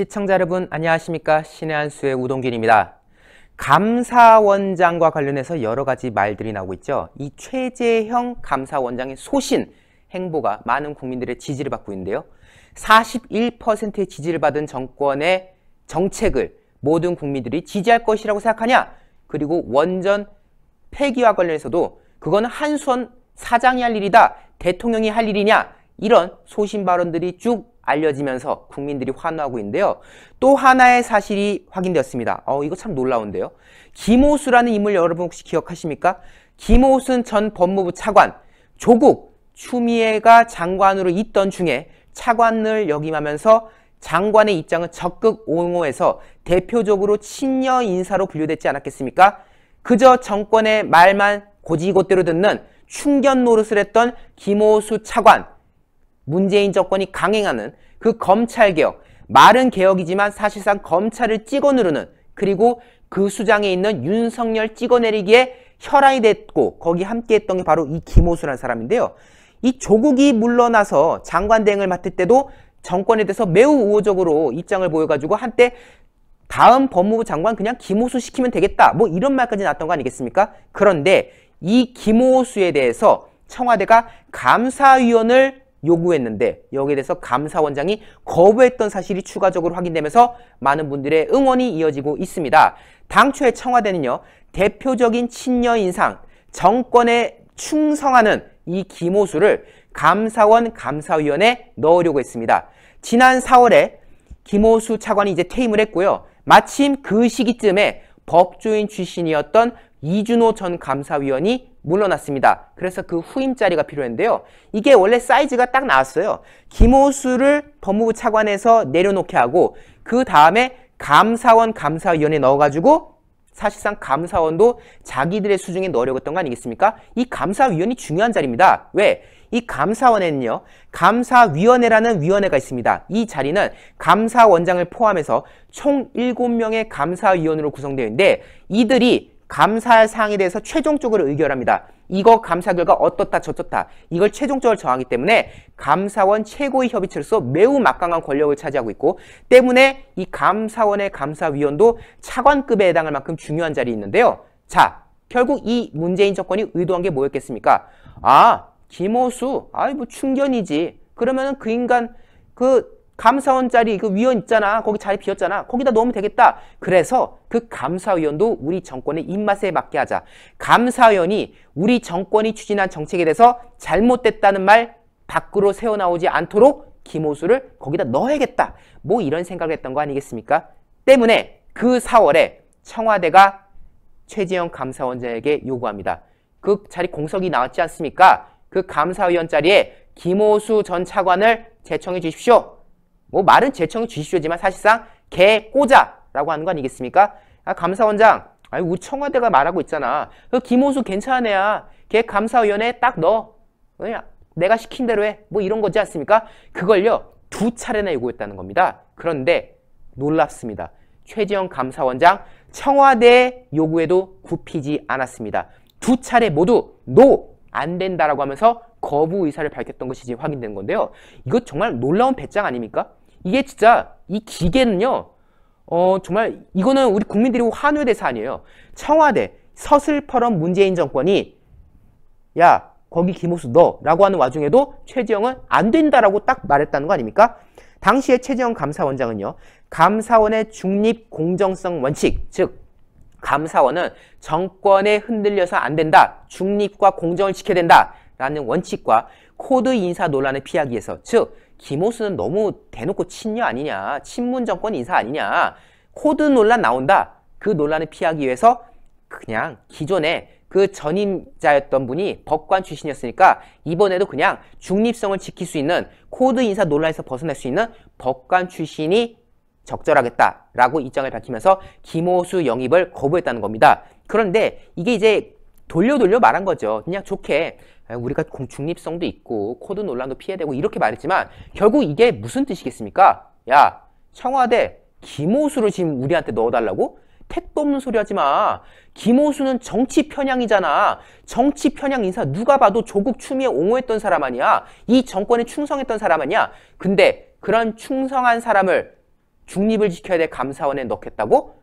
시청자 여러분 안녕하십니까 신의 한수의 우동길입니다 감사원장과 관련해서 여러 가지 말들이 나오고 있죠. 이 최재형 감사원장의 소신 행보가 많은 국민들의 지지를 받고 있는데요. 41%의 지지를 받은 정권의 정책을 모든 국민들이 지지할 것이라고 생각하냐? 그리고 원전 폐기와 관련해서도 그건 한수원 사장이 할 일이다. 대통령이 할 일이냐? 이런 소신 발언들이 쭉 알려지면서 국민들이 환호하고 있는데요. 또 하나의 사실이 확인되었습니다. 어, 이거 참 놀라운데요. 김호수라는 인물 여러분 혹시 기억하십니까? 김호순 전 법무부 차관, 조국, 추미애가 장관으로 있던 중에 차관을 역임하면서 장관의 입장을 적극 옹호해서 대표적으로 친여 인사로 분류됐지 않았겠습니까? 그저 정권의 말만 고지고대로 듣는 충견 노릇을 했던 김호수 차관 문재인 정권이 강행하는 그 검찰개혁, 마른 개혁이지만 사실상 검찰을 찍어 누르는 그리고 그 수장에 있는 윤석열 찍어내리기에 혈안이 됐고 거기 함께했던 게 바로 이 김호수라는 사람인데요. 이 조국이 물러나서 장관 대행을 맡을 때도 정권에 대해서 매우 우호적으로 입장을 보여가지고 한때 다음 법무부 장관 그냥 김호수 시키면 되겠다 뭐 이런 말까지 났던거 아니겠습니까? 그런데 이 김호수에 대해서 청와대가 감사위원을 요구했는데 여기에 대해서 감사원장이 거부했던 사실이 추가적으로 확인되면서 많은 분들의 응원이 이어지고 있습니다. 당초에 청와대는요. 대표적인 친녀 인상, 정권에 충성하는 이 김호수를 감사원 감사위원회에 넣으려고 했습니다. 지난 4월에 김호수 차관이 이제 퇴임을 했고요. 마침 그 시기쯤에 법조인 출신이었던 이준호 전 감사위원이 물러났습니다. 그래서 그 후임 자리가 필요했는데요. 이게 원래 사이즈가 딱 나왔어요. 김호수를 법무부 차관에서 내려놓게 하고 그 다음에 감사원 감사위원에 넣어가지고 사실상 감사원도 자기들의 수중에 넣으려고 했던 거 아니겠습니까? 이 감사위원이 중요한 자리입니다. 왜? 이 감사원에는요. 감사위원회라는 위원회가 있습니다. 이 자리는 감사원장을 포함해서 총7 명의 감사위원으로 구성되어 있는데 이들이 감사할 사항에 대해서 최종적으로 의결합니다. 이거 감사 결과 어떻다 저렇다 이걸 최종적으로 정하기 때문에 감사원 최고의 협의체로서 매우 막강한 권력을 차지하고 있고 때문에 이 감사원의 감사위원도 차관급에 해당할 만큼 중요한 자리에 있는데요. 자, 결국 이 문재인 정권이 의도한 게 뭐였겠습니까? 아, 김호수, 아이 뭐 충견이지. 그러면은 그 인간 그 감사원 자리 그 위원 있잖아. 거기 자리 비었잖아. 거기다 넣으면 되겠다. 그래서 그 감사위원도 우리 정권의 입맛에 맞게 하자. 감사위원이 우리 정권이 추진한 정책에 대해서 잘못됐다는 말 밖으로 새어나오지 않도록 김호수를 거기다 넣어야겠다. 뭐 이런 생각을 했던 거 아니겠습니까? 때문에 그 4월에 청와대가 최재형 감사원장에게 요구합니다. 그 자리 공석이 나왔지 않습니까? 그 감사위원 자리에 김호수 전 차관을 제청해 주십시오. 뭐 말은 제청해 주십시오지만 사실상 개꼬자라고 하는 거 아니겠습니까? 아, 감사원장, 아니 우리 청와대가 말하고 있잖아. 그 김호수 괜찮아야걔 감사위원회 에딱 넣어. 그냐 내가 시킨 대로 해. 뭐 이런 거지 않습니까? 그걸요. 두 차례나 요구했다는 겁니다. 그런데 놀랍습니다. 최지영 감사원장 청와대 요구에도 굽히지 않았습니다. 두 차례 모두 노! 안 된다라고 하면서 거부 의사를 밝혔던 것이 지금 확인된 건데요. 이거 정말 놀라운 배짱 아닙니까? 이게 진짜 이 기계는요. 어 정말 이거는 우리 국민들이 환호의 사안이에요. 청와대 서슬퍼런 문재인 정권이 야 거기 김호수 너라고 하는 와중에도 최지영은 안 된다라고 딱 말했다는 거 아닙니까? 당시에 최지영 감사원장은요. 감사원의 중립 공정성 원칙 즉 감사원은 정권에 흔들려서 안 된다. 중립과 공정을 지켜야 된다. 라는 원칙과 코드 인사 논란을 피하기 위해서 즉 김호수는 너무 대놓고 친녀 아니냐, 친문 정권 인사 아니냐, 코드 논란 나온다. 그 논란을 피하기 위해서 그냥 기존에 그 전임자였던 분이 법관 출신이었으니까 이번에도 그냥 중립성을 지킬 수 있는 코드 인사 논란에서 벗어날 수 있는 법관 출신이 적절하겠다라고 입장을 밝히면서 김호수 영입을 거부했다는 겁니다. 그런데 이게 이제 돌려 돌려 말한 거죠. 그냥 좋게 아, 우리가 중립성도 있고 코드 논란도 피해되고 이렇게 말했지만 결국 이게 무슨 뜻이겠습니까? 야 청와대 김호수를 지금 우리한테 넣어달라고? 택도 없는 소리 하지 마. 김호수는 정치 편향이잖아. 정치 편향 인사 누가 봐도 조국 추미애 옹호했던 사람 아니야. 이 정권에 충성했던 사람 아니야. 근데 그런 충성한 사람을 중립을 지켜야 될 감사원에 넣겠다고?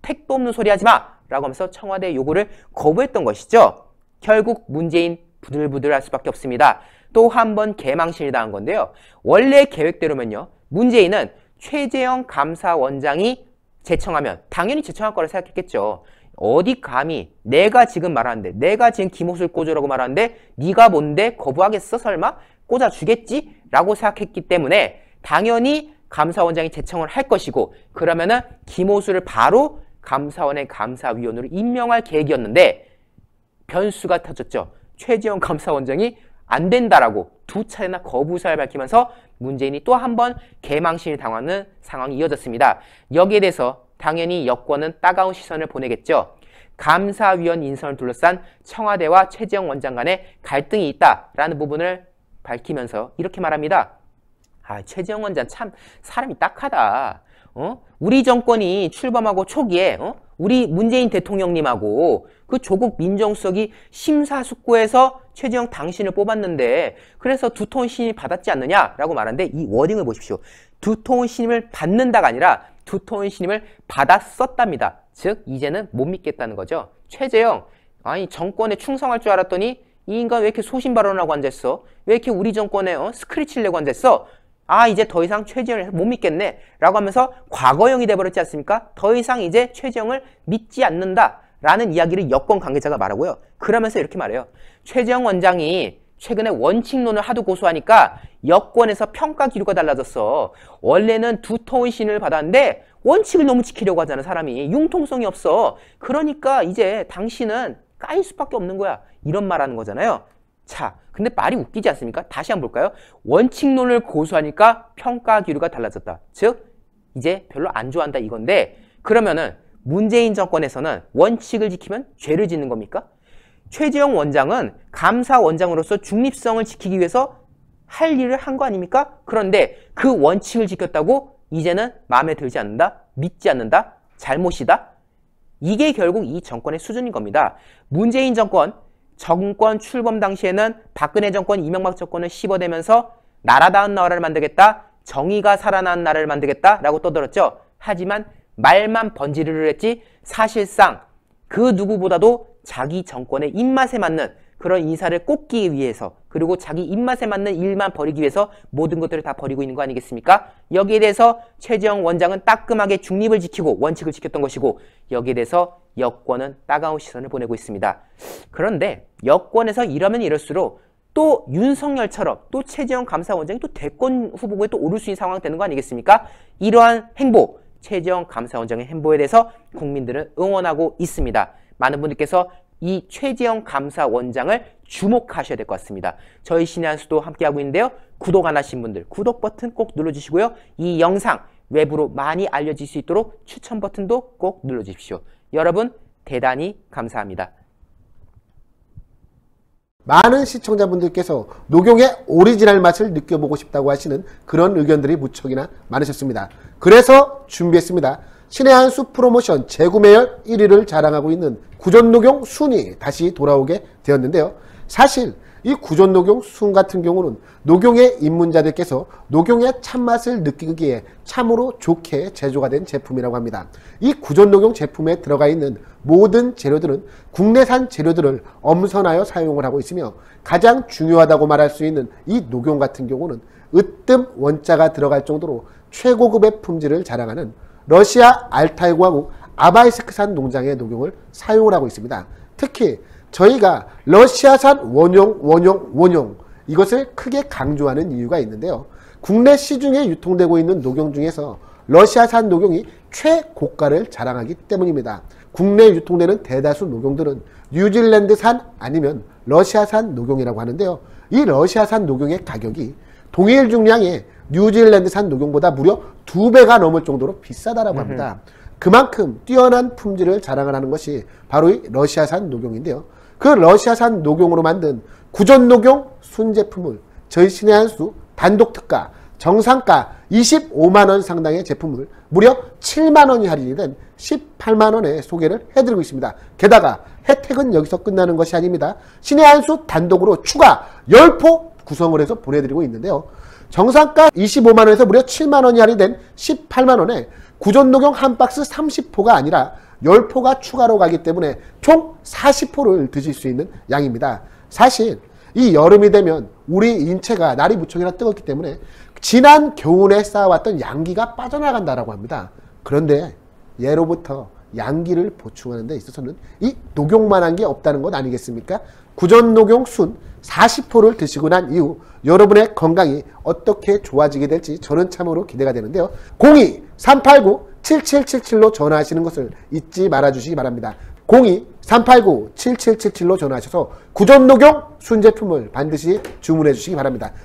택도 없는 소리 하지 마! 라고 하면서 청와대 요구를 거부했던 것이죠. 결국 문재인 부들부들할 수밖에 없습니다. 또 한 번 개망신이 당한 건데요. 원래 계획대로면요. 문재인은 최재형 감사원장이 제청하면 당연히 제청할 거라 생각했겠죠. 어디 감히 내가 지금 말하는데 내가 지금 김옷을 꽂으라고 말하는데 네가 뭔데 거부하겠어 설마 꽂아주겠지? 라고 생각했기 때문에 당연히 감사원장이 제청을 할 것이고 그러면은 김호수를 바로 감사원의 감사위원으로 임명할 계획이었는데 변수가 터졌죠. 최지원 감사원장이 안 된다라고 두 차례나 거부 사를 밝히면서 문재인이 또 한 번 개망신을 당하는 상황이 이어졌습니다. 여기에 대해서 당연히 여권은 따가운 시선을 보내겠죠. 감사위원 인선을 둘러싼 청와대와 최지영 원장 간의 갈등이 있다라는 부분을 밝히면서 이렇게 말합니다. 아, 최지영 원장 참 사람이 딱하다. 어? 우리 정권이 출범하고 초기에 어? 우리 문재인 대통령님하고 그 조국 민정수석이 심사숙고해서 최재형 당신을 뽑았는데 그래서 두터운 신임을 받았지 않느냐라고 말하는데 이 워딩을 보십시오. 두터운 신임을 받는다가 아니라 두터운 신임을 받았었답니다. 즉 이제는 못 믿겠다는 거죠. 최재형 아니 정권에 충성할 줄 알았더니 이 인간 왜 이렇게 소신발언하고 앉아있어왜 이렇게 우리 정권에 어? 스크리치 내고 앉아있어 아 이제 더 이상 최지영을 못 믿겠네 라고 하면서 과거형이 돼버렸지 않습니까? 더 이상 이제 최지영을 믿지 않는다 라는 이야기를 여권 관계자가 말하고요. 그러면서 이렇게 말해요. 최지영 원장이 최근에 원칙론을 하도 고수하니까 여권에서 평가 기류가 달라졌어. 원래는 두터운 신을 받았는데 원칙을 너무 지키려고 하잖아 사람이. 융통성이 없어. 그러니까 이제 당신은 까일 수밖에 없는 거야. 이런 말하는 거잖아요. 차. 근데 말이 웃기지 않습니까? 다시 한번 볼까요? 원칙론을 고수하니까 평가 기류가 달라졌다. 즉, 이제 별로 안 좋아한다 이건데 그러면은 문재인 정권에서는 원칙을 지키면 죄를 짓는 겁니까? 최재형 원장은 감사원장으로서 중립성을 지키기 위해서 할 일을 한 거 아닙니까? 그런데 그 원칙을 지켰다고 이제는 마음에 들지 않는다? 믿지 않는다? 잘못이다? 이게 결국 이 정권의 수준인 겁니다. 문재인 정권 정권 출범 당시에는 박근혜 정권, 이명박 정권을 씹어대면서 나라다운 나라를 만들겠다, 정의가 살아난 나라를 만들겠다라고 떠들었죠. 하지만 말만 번지르르 했지 사실상 그 누구보다도 자기 정권의 입맛에 맞는 그런 인사를 꼽기 위해서 그리고 자기 입맛에 맞는 일만 벌이기 위해서 모든 것들을 다 버리고 있는 거 아니겠습니까? 여기에 대해서 최재형 원장은 따끔하게 중립을 지키고 원칙을 지켰던 것이고 여기에 대해서 여권은 따가운 시선을 보내고 있습니다. 그런데 여권에서 이러면 이럴수록 또 윤석열처럼 또 최재형 감사원장이 또 대권 후보에 또 오를 수 있는 상황 되는 거 아니겠습니까? 이러한 행보, 최재형 감사원장의 행보에 대해서 국민들은 응원하고 있습니다. 많은 분들께서 이 최재형 감사원장을 주목하셔야 될 것 같습니다. 저희 신의 한 수도 함께하고 있는데요. 구독 안 하신 분들 구독 버튼 꼭 눌러주시고요. 이 영상 외부로 많이 알려질 수 있도록 추천 버튼도 꼭 눌러주십시오. 여러분 대단히 감사합니다. 많은 시청자분들께서 녹용의 오리지널 맛을 느껴보고 싶다고 하시는 그런 의견들이 무척이나 많으셨습니다. 그래서 준비했습니다. 신의 한수 프로모션 재구매열 1위를 자랑하고 있는 구전 녹용 순위 다시 돌아오게 되었는데요. 사실 이구전 녹용 순 같은 경우는 녹용의 입문자들께서 녹용의 참맛을 느끼기에 참으로 좋게 제조가 된 제품이라고 합니다. 이구전 녹용 제품에 들어가 있는 모든 재료들은 국내산 재료들을 엄선하여 사용을 하고 있으며 가장 중요하다고 말할 수 있는 이 녹용 같은 경우는 으뜸 원자가 들어갈 정도로 최고급의 품질을 자랑하는 러시아 알타이 공화국 아바이스크산 농장의 녹용을 사용을 하고 있습니다. 특히 저희가 러시아산 원용, 원용, 원용 이것을 크게 강조하는 이유가 있는데요. 국내 시중에 유통되고 있는 녹용 중에서 러시아산 녹용이 최고가를 자랑하기 때문입니다. 국내에 유통되는 대다수 녹용들은 뉴질랜드산 아니면 러시아산 녹용이라고 하는데요. 이 러시아산 녹용의 가격이 동일 중량의 뉴질랜드산 녹용보다 무려 두배가 넘을 정도로 비싸다라고 합니다. 그만큼 뛰어난 품질을 자랑 하는 것이 바로 이 러시아산 녹용인데요. 그 러시아산 녹용으로 만든 구전 녹용 순제품을 저희 신의 한수 단독 특가 정상가 25만원 상당의 제품을 무려 7만원이 할인된 이 18만원에 소개를 해드리고 있습니다. 게다가 혜택은 여기서 끝나는 것이 아닙니다. 신의 한수 단독으로 추가 10포 구성을 해서 보내드리고 있는데요. 정상가 25만원에서 무려 7만원이 할인된 18만원에 구전녹용 한 박스 30포가 아니라 10포가 추가로 가기 때문에 총 40포를 드실 수 있는 양입니다. 사실 이 여름이 되면 우리 인체가 날이 무척이나 뜨겁기 때문에 지난 겨울에 쌓아왔던 양기가 빠져나간다라고 합니다. 그런데 예로부터 양기를 보충하는 데 있어서는 이 녹용만한 게 없다는 것 아니겠습니까? 구전 녹용 순4 0포를 드시고 난 이후 여러분의 건강이 어떻게 좋아지게 될지 저는 참으로 기대가 되는데요. 02-389 7777로 전화하시는 것을 잊지 말아주시기 바랍니다. 02-389-7777로 전화하셔서 구전 녹용 순제품을 반드시 주문해 주시기 바랍니다.